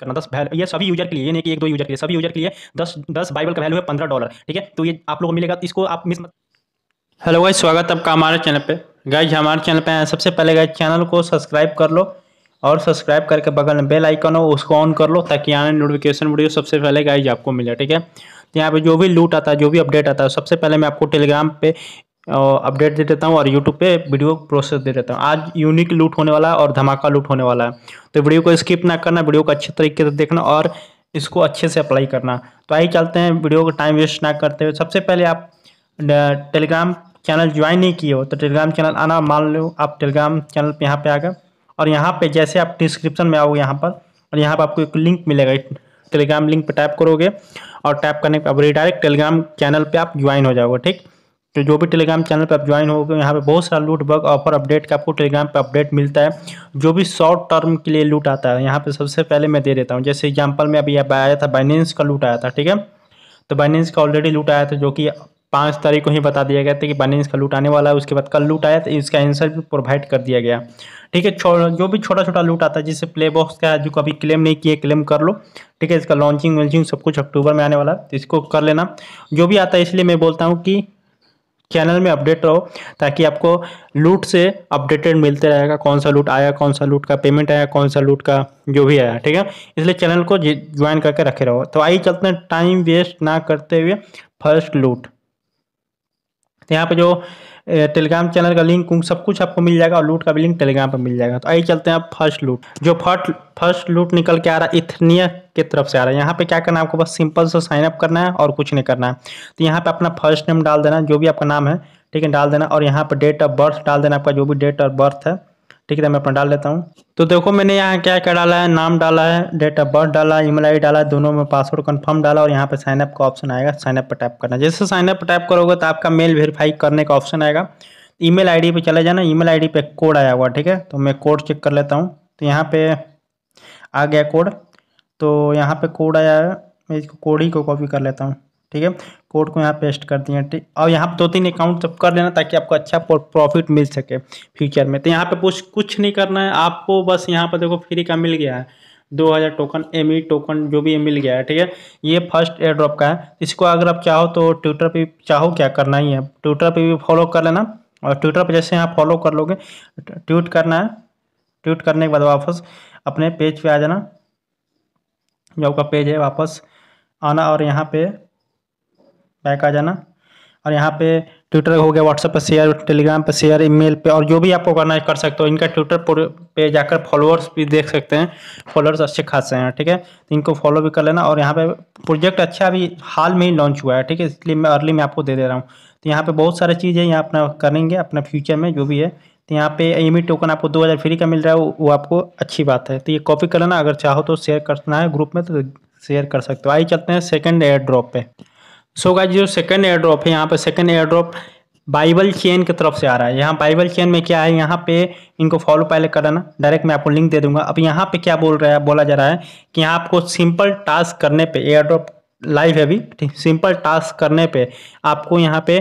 करना दस ये सभी यूजर के लिए ये नहीं कि एक दो यूजर के लिए सभी यूजर के लिए दस दस बाइबल का वैल्यू है पंद्रह डॉलर ठीक है तो ये आप लोगों को मिलेगा इसको आप मिस मत हेलो गाइज स्वागत आपका हमारे चैनल पे गाइज हमारे चैनल पे हैं सबसे पहले गाइज चैनल को सब्सक्राइब कर लो और सब्सक्राइब करके बगल में बेल आइकन हो उसको ऑन कर लो ताकि आने नोटिफिकेशन वीडियो सबसे पहले गाइज आपको मिले ठीक है तो यहाँ पे जो भी लूट आता है जो भी अपडेट आता है सबसे पहले मैं आपको टेलीग्राम पे अपडेट दे देता हूँ और यूट्यूब पे वीडियो प्रोसेस दे देता हूँ आज यूनिक लूट होने वाला है और धमाका लूट होने वाला है तो वीडियो को स्किप ना करना वीडियो को अच्छे तरीके से देखना और इसको अच्छे से अप्लाई करना तो आइए चलते हैं वीडियो को टाइम वेस्ट ना करते हुए सबसे पहले आप टेलीग्राम चैनल ज्वाइन नहीं किए हो तो टेलीग्राम चैनल आना मान लो आप टेलीग्राम चैनल पर यहाँ पर आ और यहाँ पर जैसे आप डिस्क्रिप्शन में आओ यहाँ पर और यहाँ पर आपको एक लिंक मिलेगा टेलीग्राम लिंक पर टाइप करोगे और टैप करने के बाद रिडायरेक्ट टेलीग्राम चैनल पर आप ज्वाइन हो जाओगे ठीक तो जो भी टेलीग्राम चैनल पर आप ज्वाइन हो गए तो यहाँ पर बहुत सारा लूट बग ऑफर अपडेट का आपको टेलीग्राम पर अपडेट मिलता है जो भी शॉर्ट टर्म के लिए लूट आता है यहाँ पर सबसे पहले मैं दे देता हूँ जैसे एग्जाम्पल में अभी आया था बाइनेंस का लूट आया था ठीक है तो बाइनेंस का ऑलरेडी लूट आया था जो कि पाँच तारीख को ही बता दिया गया था कि बाइनेंस का लूट आने वाला है उसके बाद कल लूट आया तो इसका आंसर भी प्रोवाइड कर दिया गया ठीक है जो भी छोटा छोटा लूट आता है जिससे प्ले बॉक्स का जो कभी क्लेम नहीं किए क्लेम कर लो ठीक है इसका लॉन्चिंग वॉन्चिंग सब कुछ अक्टूबर में आने वाला है तो इसको कर लेना जो भी आता है इसलिए मैं बोलता हूँ कि चैनल में अपडेट रहो ताकि आपको लूट से अपडेटेड मिलते रहेगा कौन सा लूट आया कौन सा लूट का पेमेंट आया कौन सा लूट का जो भी आया ठीक है इसलिए चैनल को ज्वाइन करके रखे रहो तो आइए चलते हैं टाइम वेस्ट ना करते हुए फर्स्ट लूट तो यहाँ पे जो टेलीग्राम चैनल का लिंक उंक सब कुछ आपको मिल जाएगा और लूट का भी लिंक टेलीग्राम पर मिल जाएगा तो आइए चलते हैं आप फर्स्ट लूट जो फर्स्ट फर्स्ट लूट निकल के आ रहा है इथनिया के तरफ से आ रहा है यहाँ पे क्या करना है आपको बस सिंपल से साइन अप करना है और कुछ नहीं करना है तो यहाँ पे अपना फर्स्ट नेम डाल देना जो भी आपका नाम है ठीक है डाल देना और यहाँ पर डेट ऑफ बर्थ डाल देना आपका जो भी डेट ऑफ बर्थ है ठीक है मैं अपना डाल लेता हूँ तो देखो मैंने यहाँ क्या क्या डाला है नाम डाला है डेट ऑफ बर्थ डाला है ईमेल आई डाला है दोनों में पासवर्ड कंफर्म डाला और यहाँ पे साइनअप का ऑप्शन आएगा साइनअप पर टाइप करना जैसे साइनअप पर टाइप करोगे तो आपका मेल वेरीफाई करने का ऑप्शन आएगा आई डी पर चले जाना आई डी पर कोड आया हुआ ठीक है तो मैं कोड चेक कर लेता हूँ तो यहाँ पे आ गया कोड तो यहाँ पे कोड आया है मैं इसको कोड ही को कॉपी कर लेता हूँ ठीक है कोड को यहाँ पेस्ट कर दिए ठीक और यहाँ पर दो तीन अकाउंट सब कर लेना ताकि आपको अच्छा प्रॉफिट मिल सके फ्यूचर में तो यहाँ पे कुछ कुछ नहीं करना है आपको बस यहाँ पर देखो फ्री का मिल गया है दो हज़ार टोकन एम टोकन जो भी मिल गया है ठीक है ये फर्स्ट एयर ड्रॉप का है इसको अगर आप चाहो तो ट्विटर पर चाहो क्या करना ही है ट्विटर पर भी फॉलो कर लेना और ट्विटर पर जैसे यहाँ फॉलो कर लोगे ट्वीट करना है ट्वीट करने के बाद वापस अपने पेज पर आ जाना जो आपका पेज है वापस आना और यहाँ पे पैक आ जाना और यहाँ पे ट्विटर हो गया व्हाट्सएप पर शेयर टेलीग्राम पर शेयर ईमेल पे और जो भी आपको करना है कर सकते हो इनका ट्विटर पे जाकर फॉलोअर्स भी देख सकते हैं फॉलोअर्स अच्छे खासे हैं ठीक है तो इनको फॉलो भी कर लेना और यहाँ पे प्रोजेक्ट अच्छा अभी हाल में ही लॉन्च हुआ है ठीक है इसलिए मैं अर्ली में आपको दे दे रहा हूँ तो यहाँ पर बहुत सारी चीज़ें यहाँ अपना करेंगे अपना फ्यूचर में जो भी है तो यहाँ पे एमी टोकन आपको दो हज़ार फ्री का मिल रहा है वो आपको अच्छी बात है तो ये कॉपी कर लेना अगर चाहो तो शेयर करना है ग्रुप में तो शेयर कर सकते हो आइए चलते हैं सेकेंड एयर ड्रॉप पर सो का जो सेकंड एयर ड्रॉप है यहाँ पे सेकंड एयर ड्रॉप बाइबल चेन की तरफ से आ रहा है यहाँ बाइबल चेन में क्या है यहाँ पे इनको फॉलो पहले कराना डायरेक्ट मैं आपको लिंक दे दूंगा अब यहाँ पे क्या बोल रहा है बोला जा रहा है कि यहाँ आपको सिंपल टास्क करने पे एयर ड्रॉप लाइव है अभी सिंपल टास्क करने पे आपको यहाँ पे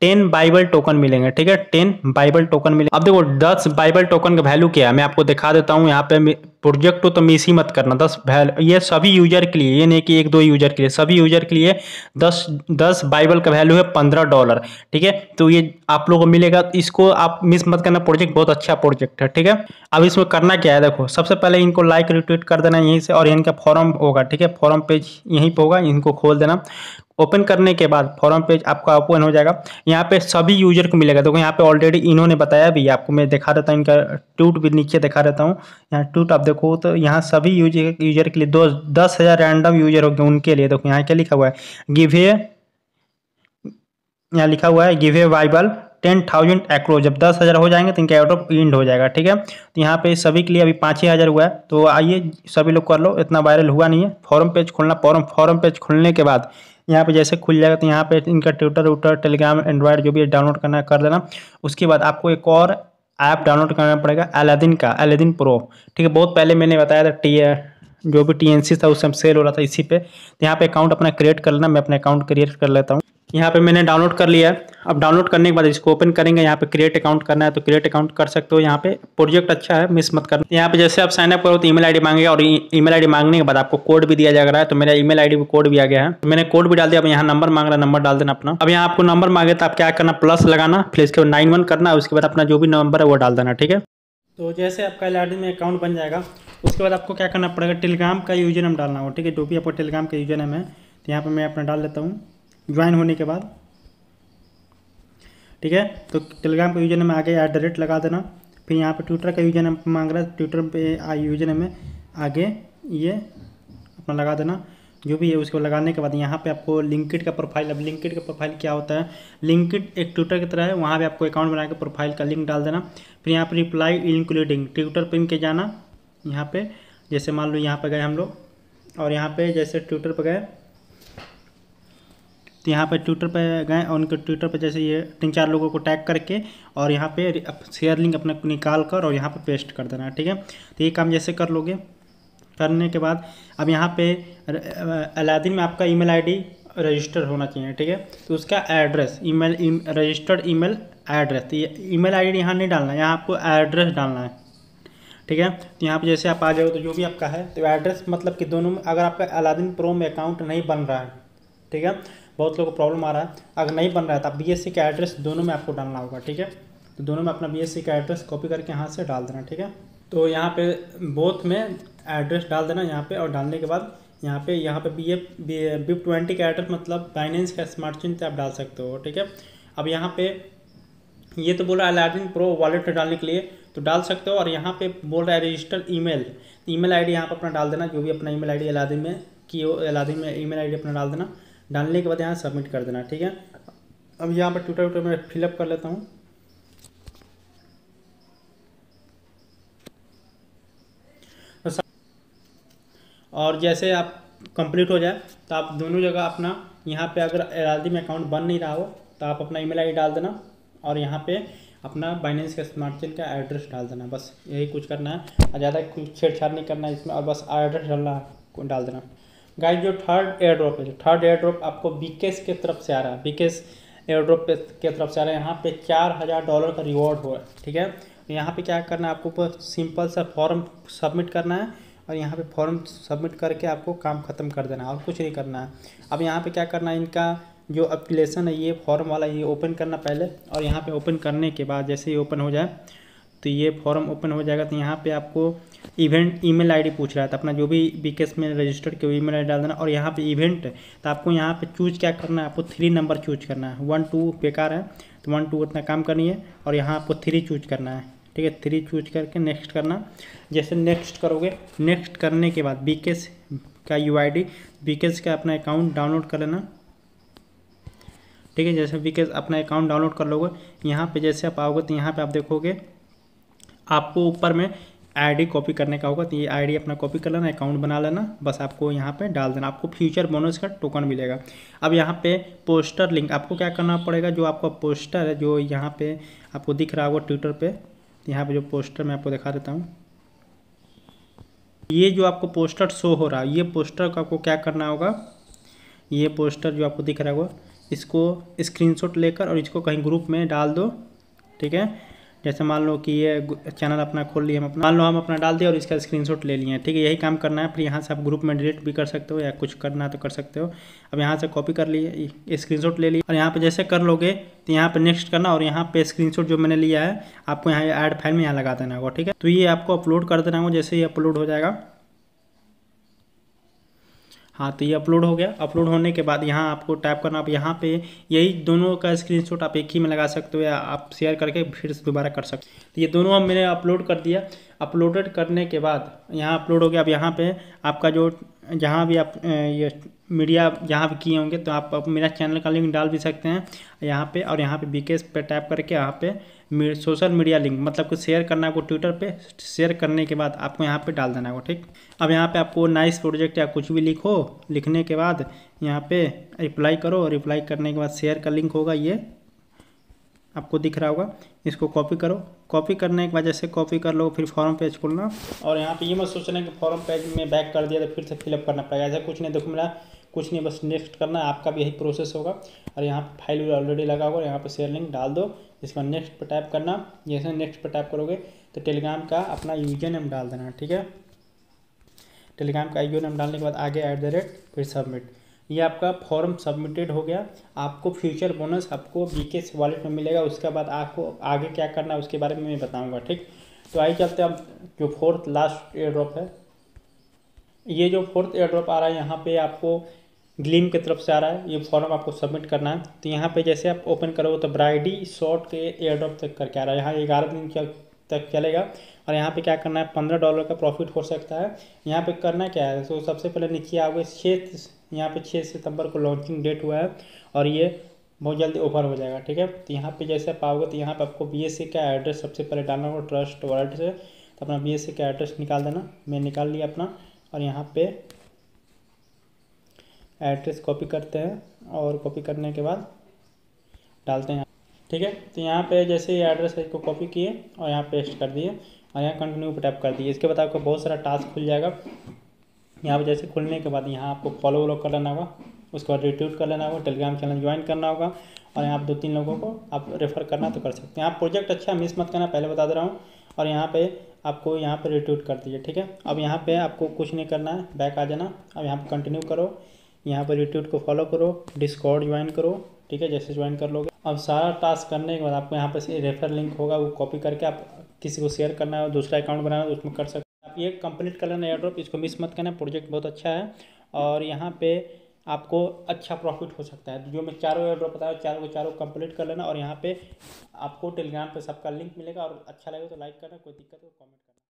टेन बाइबल टोकन मिलेंगे ठीक है टेन बाइबल टोकन मिलेंगे अब देखो दस बाइबल टोकन का वैल्यू क्या है मैं आपको दिखा देता हूँ यहाँ पे प्रोजेक्ट हो तो मिस ही मत करना दस वैल्यू ये सभी यूजर के लिए ये नहीं कि एक दो यूजर के लिए सभी यूजर के लिए दस दस बाइबल का वैल्यू है पंद्रह डॉलर ठीक है तो ये आप लोगों को मिलेगा इसको आप मिस मत करना प्रोजेक्ट बहुत अच्छा प्रोजेक्ट है ठीक है अब इसमें करना क्या है देखो सबसे पहले इनको लाइक रिट्वीट कर देना यहीं से और इनका फॉर्म होगा ठीक है फॉर्म पेज यहीं पर होगा इनको खोल देना ओपन करने के बाद फॉरम पेज आपका ओपन हो जाएगा यहाँ पे सभी यूजर को मिलेगा देखो यहाँ पे ऑलरेडी इन्होंने बताया भी आपको मैं दिखा देता हूँ इनका ट्यूट भी नीचे दिखा देता हूँ यहाँ ट्यूट आप देखो तो यहाँ सभी यूजर यूजर के लिए दो दस हज़ार रैंडम यूजर होंगे उनके लिए देखो यहाँ क्या लिखा हुआ है गिव ए यहाँ लिखा हुआ है गिव ए बाइबल टेन थाउजेंड एक्रो जब दस हज़ार हो जाएंगे तो इनका आउट ऑफ इंड हो जाएगा ठीक है तो यहाँ पे सभी के लिए अभी पाँच ही हज़ार हुआ है तो आइए सभी लोग कर लो इतना वायरल हुआ नहीं है फॉरम पेज खोलना फॉरम फॉरम पेज खोलने के बाद यहाँ पे जैसे खुल जाएगा तो यहाँ पे इनका ट्विटर व्यूटर टेलीग्राम एंड्रॉयड जो भी डाउनलोड करना कर देना उसके बाद आपको एक और ऐप डाउनलोड करना पड़ेगा एलेदिन का एलेदिन प्रो ठीक है बहुत पहले मैंने बताया था टी जो भी टी था उससे हम सेल हो रहा था इसी पे तो यहाँ पे अकाउंट अपना क्रिएट कर लेना मैं अपना अकाउंट क्रिएट कर लेता हूँ यहाँ पे मैंने डाउनलोड कर लिया है अब डाउनलोड करने के बाद इसको ओपन करेंगे यहाँ पे क्रिएट अकाउंट करना है तो क्रिएट अकाउंट कर सकते हो यहाँ पे प्रोजेक्ट अच्छा है मिस मत करना यहाँ पे जैसे आप साइनअप करो तो ईमेल आईडी मांगेगा और ईमेल आईडी मांगने के बाद आपको कोड भी दिया जा रहा है तो मेरा ईमेल आईडी भी कोड भी आ गया है तो मैंने कोड भी डाल दिया अब यहाँ नंबर मांग रहा है नंबर डाल देना अपना अब यहाँ आपको नंबर मांगे तो आप क्या करना प्लस लगाना फिर इसके बाद नाइन वन करना उसके बाद अपना जो भी नंबर है वो डाल देना ठीक है तो जैसे आपका एल में अकाउंट बन जाएगा उसके बाद आपको क्या करना पड़ेगा टेलीग्राम का यूजन नेम डालना हो ठीक है जो भी आपका टेलीग्राम का यूजन नेम है तो यहाँ पर मैं अपना डाल लेता हूँ ज्वाइन होने के बाद ठीक है तो टेलीग्राम का यूजर नेम आगे एट द रेट लगा देना फिर यहाँ पर ट्विटर का यूजर नेम मांग रहा है ट्विटर पे यूजर नेम में आगे ये अपना लगा देना जो भी है उसको लगाने के बाद यहाँ पे आपको लिंकड का प्रोफाइल अब लिंकड का प्रोफाइल क्या होता है लिंकड एक ट्विटर की तरह है वहाँ पे आपको अकाउंट बना के प्रोफाइल का लिंक डाल देना फिर यहाँ पर रिप्लाई इंक्लूडिंग ट्विटर पर इनके जाना यहाँ पे जैसे मान लो यहाँ पे गए हम लोग और यहाँ पे जैसे ट्विटर पर गए तो यहाँ पर ट्विटर पर गए और उनके ट्विटर पर जैसे ये तीन चार लोगों को टैग करके और यहाँ पे शेयर लिंक अपना निकाल कर और यहाँ पर पेस्ट कर देना है ठीक है तो ये काम जैसे कर लोगे करने के बाद अब यहाँ पे अलादीन में आपका ईमेल आईडी रजिस्टर होना चाहिए ठीक है तो उसका address email registered email address तो ये आई डी यहाँ नहीं डालना है यहाँ आपको एड्रेस डालना है ठीक है तो यहाँ पे जैसे आप आ जाओ तो जो भी आपका है तो एड्रेस मतलब कि दोनों में अगर आपका अलादीन प्रो में अकाउंट नहीं बन रहा है ठीक है बहुत लोगों को प्रॉब्लम आ रहा है अगर नहीं बन रहा है तो आप बी का एड्रेस दोनों में आपको डालना होगा ठीक है तो दोनों में अपना बी का एड्रेस कॉपी करके यहाँ से डाल देना ठीक है तो यहाँ पे बोथ में एड्रेस डाल देना यहाँ पे और डालने के बाद यहाँ पे यहाँ पे बी एफ बी ट्वेंटी का एड्रेस मतलब फाइनेंस का स्मार्ट चिन्ह आप डाल सकते हो ठीक है अब यहाँ पे ये तो बोला अलार्जिन प्रो वॉलेट डालने के लिए तो डाल सकते हो और यहाँ पे बोल रहा है रजिस्टर ईमेल ईमेल आईडी यहाँ पर अपना डाल देना जो भी अपना ईमेल आईडी अलादीन में की अलादीन में ईमेल आईडी अपना डाल देना डालने के बाद यहाँ सबमिट कर देना ठीक है अब यहाँ पर ट्विटर व्यूटर में फिलअप कर लेता हूँ तो और जैसे आप कंप्लीट हो जाए तो आप दोनों जगह अपना यहाँ पे अगर एल में अकाउंट बन नहीं रहा हो तो आप अपना ईमेल आईडी डाल देना और यहाँ पे अपना बाइनेंस का स्मार्ट चेन का एड्रेस डाल देना बस यही कुछ करना है ज़्यादा कुछ छेड़छाड़ नहीं करना है इसमें और बस एड्रेस डालना डाल देना गाइस जो थर्ड एयर ड्रॉप है जो थर्ड एयर ड्रॉप आपको बीकेस के तरफ से आ रहा है बीकेस एयर ड्रॉप के तरफ से आ रहा है यहाँ पे चार हज़ार डॉलर का रिवॉर्ड हो रहा है ठीक है तो यहाँ पे क्या करना है आपको ऊपर सिंपल सा फॉर्म सबमिट करना है और यहाँ पे फॉर्म सबमिट करके आपको काम ख़त्म कर देना है और कुछ नहीं करना है अब यहाँ पर क्या करना है इनका जो अप्लीकेशन है ये फॉर्म वाला ये ओपन करना पहले और यहाँ पर ओपन करने के बाद जैसे ही ओपन हो जाए तो ये फॉर्म ओपन हो जाएगा तो यहाँ पे आपको इवेंट ईमेल आईडी पूछ रहा है तो अपना जो भी बीकेस में रजिस्टर्ड किया ईमेल आईडी डाल देना और यहाँ पे इवेंट तो आपको यहाँ पे चूज क्या करना है आपको थ्री नंबर चूज करना है वन टू बेकार है तो वन टू उतना काम करनी है और यहाँ आपको थ्री चूज करना है ठीक है थ्री चूज करके नेक्स्ट करना जैसे नेक्स्ट करोगे नेक्स्ट करने के बाद बी का यू आई का अपना अकाउंट डाउनलोड कर लेना ठीक है जैसे वीकेस अपना अकाउंट डाउनलोड कर लोगे यहाँ पे जैसे आप आओगे तो यहाँ पे आप देखोगे आपको ऊपर में आईडी कॉपी करने का होगा तो ये आईडी अपना कॉपी कर लेना अकाउंट बना लेना बस आपको यहाँ पे डाल देना आपको फ्यूचर बोनस का टोकन मिलेगा अब यहाँ पे पोस्टर लिंक आपको क्या करना पड़ेगा जो आपका पोस्टर है जो यहाँ पे आपको दिख रहा होगा ट्विटर पे यहाँ पे जो पोस्टर मैं आपको दिखा देता हूँ ये जो आपको पोस्टर शो हो रहा है ये पोस्टर का आपको क्या करना होगा ये पोस्टर जो आपको दिख रहा होगा इसको स्क्रीन लेकर और इसको कहीं ग्रुप में डाल दो ठीक है जैसे मान लो कि ये चैनल अपना खोल लिए हम अपना मान लो हम अपना डाल दिए और इसका स्क्रीनशॉट ले लिए ठीक है यही काम करना है फिर यहाँ से आप ग्रुप में डिलीट भी कर सकते हो या कुछ करना है तो कर सकते हो अब यहाँ से कॉपी कर लिए शॉट ले लिए और यहाँ पर जैसे कर लोगे तो यहाँ पर नेक्स्ट करना और यहाँ पे स्क्रीनशॉट जो मैंने लिया है आपको यहाँ ऐड फाइल में यहाँ लगा देना होगा ठीक है तो ये आपको अपलोड कर देना होगा जैसे ही अपलोड हो जाएगा हाँ तो ये अपलोड हो गया अपलोड होने के बाद यहाँ आपको टाइप करना आप यहाँ पे यही दोनों का स्क्रीनशॉट आप एक ही में लगा सकते हो या आप शेयर करके फिर से दोबारा कर सकते तो ये दोनों अब मैंने अपलोड कर दिया अपलोडेड करने के बाद यहाँ अपलोड हो गया अब यहाँ पे आपका जो जहाँ भी आप ये मीडिया जहाँ भी किए होंगे तो आप, आप मेरा चैनल का लिंक डाल भी सकते हैं यहाँ पर और यहाँ पर बीकेस पे टाइप करके यहाँ पर सोशल मीडिया लिंक मतलब कि शेयर करना है आपको ट्विटर पे शेयर करने के बाद आपको यहाँ पे डाल देना होगा ठीक अब यहाँ पे आपको नाइस प्रोजेक्ट या कुछ भी लिखो लिखने के बाद यहाँ पे रिप्लाई करो रिप्लाई करने के बाद शेयर का लिंक होगा ये आपको दिख रहा होगा इसको कॉपी करो कॉपी करने के बाद जैसे कॉपी कर लो फिर फॉर्म पेज खोलना और यहाँ पे ये मत सोचना कि फॉर्म पेज में बैक कर दिया तो फिर से फिलअप करना पड़ेगा ऐसा कुछ नहीं देखो मेरा कुछ नहीं बस नेक्स्ट करना है आपका भी यही प्रोसेस होगा और यहाँ पर फाइल ऑलरेडी लगा होगा यहाँ पर शेयर लिंक डाल दो इसका नेक्स्ट पर टाइप करना जैसे नेक्स्ट पर टाइप करोगे तो टेलीग्राम का अपना यूजर नेम डाल देना ठीक है टेलीग्राम का यूजर नेम डालने के बाद आगे ऐट द रेट फिर सबमिट ये आपका फॉर्म सबमिटेड हो गया आपको फ्यूचर बोनस आपको बीके वॉलेट में मिलेगा उसके बाद आपको आगे क्या करना है उसके बारे में मैं बताऊँगा ठीक तो आइए चलते अब जो फोर्थ लास्ट एयर ड्रॉप है ये जो फोर्थ एयर ड्रॉप आ रहा है यहाँ पे आपको ग्लीम की तरफ से आ रहा है ये फॉर्म आपको सबमिट करना है तो यहाँ पे जैसे आप ओपन करोगे तो ब्राइडी शॉर्ट के एयर ड्रॉप तक करके आ रहा है यहाँ ग्यारह दिन क्या तक चलेगा और यहाँ पे क्या करना है पंद्रह डॉलर का प्रॉफिट हो सकता है यहाँ पे करना क्या है तो सबसे पहले नीचे आओगे छः यहाँ पे छः सितंबर को लॉन्चिंग डेट हुआ है और ये बहुत जल्दी ओपन हो जाएगा ठीक है तो यहाँ पे जैसे आप आओगे तो यहाँ पे आपको बी e का एड्रेस सबसे पहले डालना होगा ट्रस्ट वर्ल्ड से तो अपना बी e का एड्रेस निकाल देना मैं निकाल लिया अपना और यहाँ पर एड्रेस कॉपी करते हैं और कॉपी करने के बाद डालते हैं ठीक है तो यहाँ पे जैसे ये एड्रेस है इसको कॉपी किए और यहाँ पेस्ट कर दिए और यहाँ कंटिन्यू पर टैप कर दिए इसके बाद आपको बहुत सारा टास्क खुल जाएगा यहाँ पर जैसे खुलने के बाद यहाँ आपको फॉलो वॉलो कर लेना होगा उसके बाद रिट्यूट कर लेना होगा टेलीग्राम चैनल ज्वाइन करना होगा और यहाँ दो तीन लोगों को आप रेफर करना तो कर सकते हैं आप प्रोजेक्ट अच्छा मिस मत करना पहले बता दे रहा हूँ और यहाँ पे आपको यहाँ पे रिट्यूट कर दीजिए ठीक है अब यहाँ पे आपको कुछ नहीं करना है बैक आ जाना अब यहाँ पे कंटिन्यू करो यहाँ पर यूट्यूब को फॉलो करो डिस्कॉर्ड ज्वाइन करो ठीक है जैसे ज्वाइन कर लोगे अब सारा टास्क करने के बाद आपको यहाँ पर रेफर लिंक होगा वो कॉपी करके आप किसी को शेयर करना है दूसरा अकाउंट बनाना है उसमें कर सकते हैं आप ये कंप्लीट कर लेना एयरड्रॉप इसको मिस मत करना प्रोजेक्ट बहुत अच्छा है और यहाँ पे आपको अच्छा प्रॉफिट हो सकता है जो मैं चारों एयर ड्रॉप हूँ चारों को चारों कंप्लीट कर लेना और यहाँ पे आपको टेलीग्राम पे सबका लिंक मिलेगा और अच्छा लगेगा तो लाइक करना कोई दिक्कत हो कमेंट करना